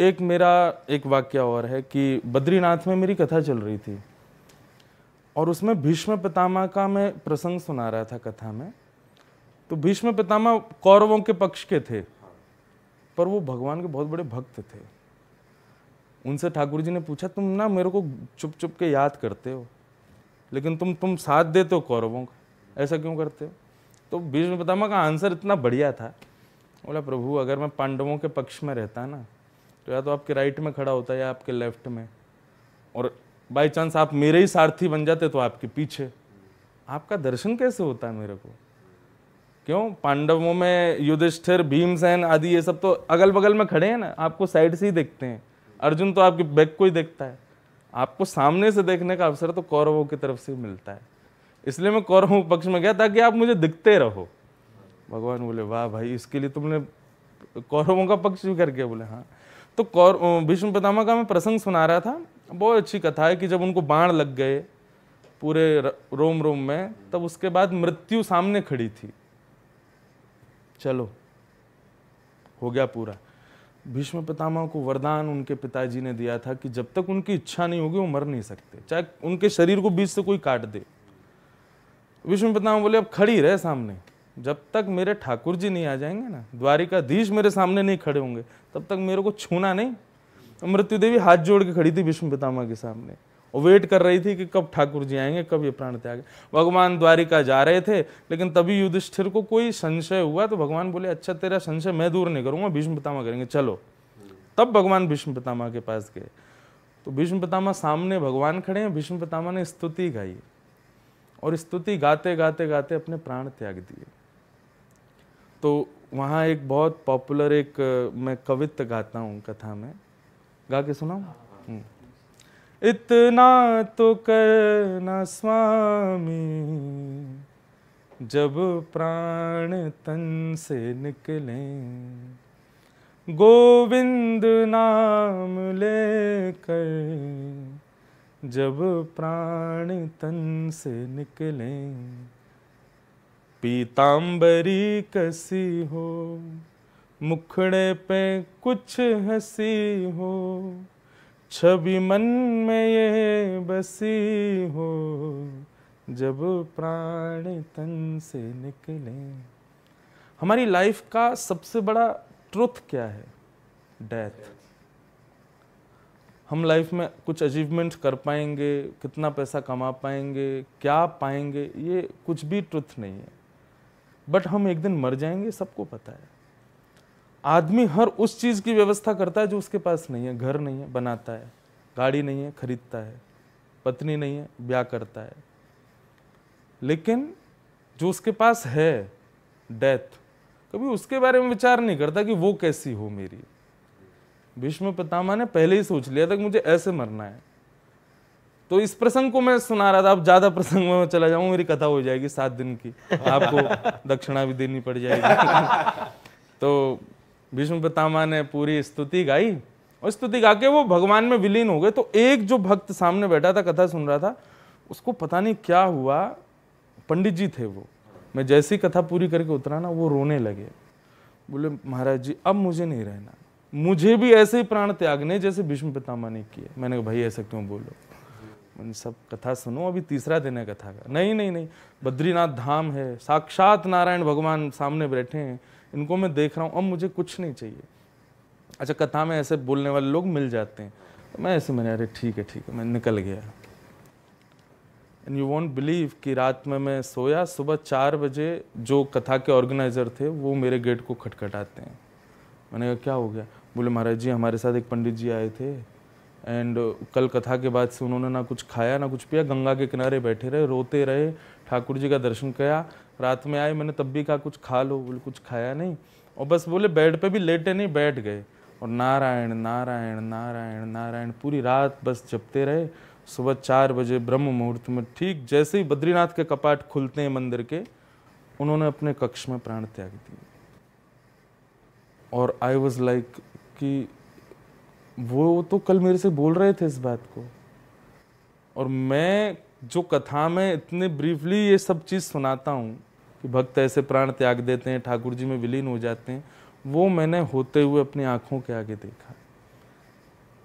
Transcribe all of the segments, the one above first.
एक मेरा एक वाक्य और है कि बद्रीनाथ में मेरी कथा चल रही थी और उसमें भीष्म पितामह का मैं प्रसंग सुना रहा था कथा में तो भीष्म पितामह कौरवों के पक्ष के थे पर वो भगवान के बहुत बड़े भक्त थे उनसे ठाकुर जी ने पूछा तुम ना मेरे को चुप चुप के याद करते हो लेकिन तुम तुम साथ देते हो कौरवों का ऐसा क्यों करते हो तो भीष्म पितामह का आंसर इतना बढ़िया था बोला प्रभु अगर मैं पांडवों के पक्ष में रहता ना तो या तो आपके राइट में खड़ा होता है या आपके लेफ्ट में और बाई चांस आप मेरे ही सारथी बन जाते तो आपके पीछे आपका दर्शन कैसे होता है मेरे को क्यों पांडवों में युधिष्ठिर भीमसेन आदि ये सब तो अगल बगल में खड़े हैं ना आपको साइड से ही देखते हैं अर्जुन तो आपके बैक को ही देखता है आपको सामने से देखने का अवसर तो कौरवों की तरफ से मिलता है इसलिए मैं कौरवों पक्ष में गया ताकि आप मुझे दिखते रहो भगवान बोले वाह भाई इसके लिए तुमने कौरवों का पक्ष भी करके बोले हाँ तो कौर भीष्म पितामह का मैं प्रसंग सुना रहा था बहुत अच्छी कथा है कि जब उनको बाण लग गए पूरे रोम रोम में तब उसके बाद मृत्यु सामने खड़ी थी चलो हो गया पूरा भीष्म पितामह को वरदान उनके पिताजी ने दिया था कि जब तक उनकी इच्छा नहीं होगी वो मर नहीं सकते चाहे उनके शरीर को बीच से कोई काट दे भीष्म पितामह बोले अब खड़ी रहे सामने जब तक मेरे ठाकुर जी नहीं आ जाएंगे ना द्वारिकाधीश मेरे सामने नहीं खड़े होंगे तब तक मेरे को छूना नहीं तो मृत्यु देवी हाथ जोड़ के खड़ी थी विष्णु पितामा के सामने और वेट कर रही थी कि कब ठाकुर जी आएंगे कब ये प्राण त्याग भगवान द्वारिका जा रहे थे लेकिन तभी युधिष्ठिर को कोई संशय हुआ तो भगवान बोले अच्छा तेरा संशय मैं दूर नहीं करूंगा भीष्म पितामा करेंगे चलो तब भगवान भीष्म पितामा के पास गए तो भीष्म पितामा सामने भगवान खड़े हैं भीष्म पितामा ने स्तुति गाई और स्तुति गाते गाते गाते अपने प्राण त्याग दिए तो वहाँ एक बहुत पॉपुलर एक मैं कवित्व गाता हूँ कथा में गा के सुना हम्म। इतना तो न स्वामी जब प्राण तन से निकले गोविंद नाम लेकर जब प्राण तन से निकले पीताम्बरी कसी हो मुखड़े पे कुछ हसी हो छवि मन में ये बसी हो जब प्राण तन से निकले हमारी लाइफ का सबसे बड़ा ट्रुथ क्या है डेथ हम लाइफ में कुछ अचीवमेंट कर पाएंगे कितना पैसा कमा पाएंगे क्या पाएंगे ये कुछ भी ट्रुथ नहीं है बट हम एक दिन मर जाएंगे सबको पता है आदमी हर उस चीज़ की व्यवस्था करता है जो उसके पास नहीं है घर नहीं है बनाता है गाड़ी नहीं है खरीदता है पत्नी नहीं है ब्याह करता है लेकिन जो उसके पास है डेथ कभी उसके बारे में विचार नहीं करता कि वो कैसी हो मेरी भीष्म पितामह ने पहले ही सोच लिया था कि मुझे ऐसे मरना है तो इस प्रसंग को मैं सुना रहा था अब ज्यादा प्रसंग में चला जाऊं मेरी कथा हो जाएगी सात दिन की आपको दक्षिणा भी देनी पड़ जाएगी तो भीष्म पितामह ने पूरी स्तुति गाई और स्तुति गा के वो भगवान में विलीन हो गए तो एक जो भक्त सामने बैठा था कथा सुन रहा था उसको पता नहीं क्या हुआ पंडित जी थे वो मैं जैसी कथा पूरी करके उतरा ना वो रोने लगे बोले महाराज जी अब मुझे नहीं रहना मुझे भी ऐसे ही प्राण त्यागने जैसे भीष्म पितामह ने किए मैंने कहा भाई ऐसा क्यों बोलो मैंने सब कथा सुनो अभी तीसरा दिन है कथा का नहीं नहीं नहीं बद्रीनाथ धाम है साक्षात नारायण भगवान सामने बैठे हैं इनको मैं देख रहा हूँ अब मुझे कुछ नहीं चाहिए अच्छा कथा में ऐसे बोलने वाले लोग मिल जाते हैं तो मैं ऐसे मैंने अरे ठीक है ठीक है मैं निकल गया एंड यू वॉन्ट बिलीव कि रात में मैं सोया सुबह चार बजे जो कथा के ऑर्गेनाइज़र थे वो मेरे गेट को खटखटाते हैं मैंने कहा क्या हो गया बोले महाराज जी हमारे साथ एक पंडित जी आए थे एंड uh, कल कथा के बाद से उन्होंने ना कुछ खाया ना कुछ पिया गंगा के किनारे बैठे रहे रोते रहे ठाकुर जी का दर्शन किया रात में आए मैंने तब भी कहा कुछ खा लो बोले कुछ खाया नहीं और बस बोले बेड पे भी लेटे नहीं बैठ गए और नारायण नारायण नारायण नारायण पूरी रात बस जपते रहे सुबह चार बजे ब्रह्म मुहूर्त में ठीक जैसे ही बद्रीनाथ के कपाट खुलते हैं मंदिर के उन्होंने अपने कक्ष में प्राण त्याग दिए और आई वॉज लाइक कि वो तो कल मेरे से बोल रहे थे इस बात को और मैं जो कथा में इतने ब्रीफली ये सब चीज़ सुनाता हूँ कि भक्त ऐसे प्राण त्याग देते हैं ठाकुर जी में विलीन हो जाते हैं वो मैंने होते हुए अपनी आँखों के आगे देखा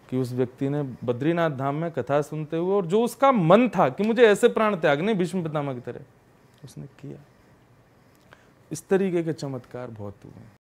कि उस व्यक्ति ने बद्रीनाथ धाम में कथा सुनते हुए और जो उसका मन था कि मुझे ऐसे प्राण त्यागने भीष्म पितामह की तरह उसने किया इस तरीके के चमत्कार बहुत हुए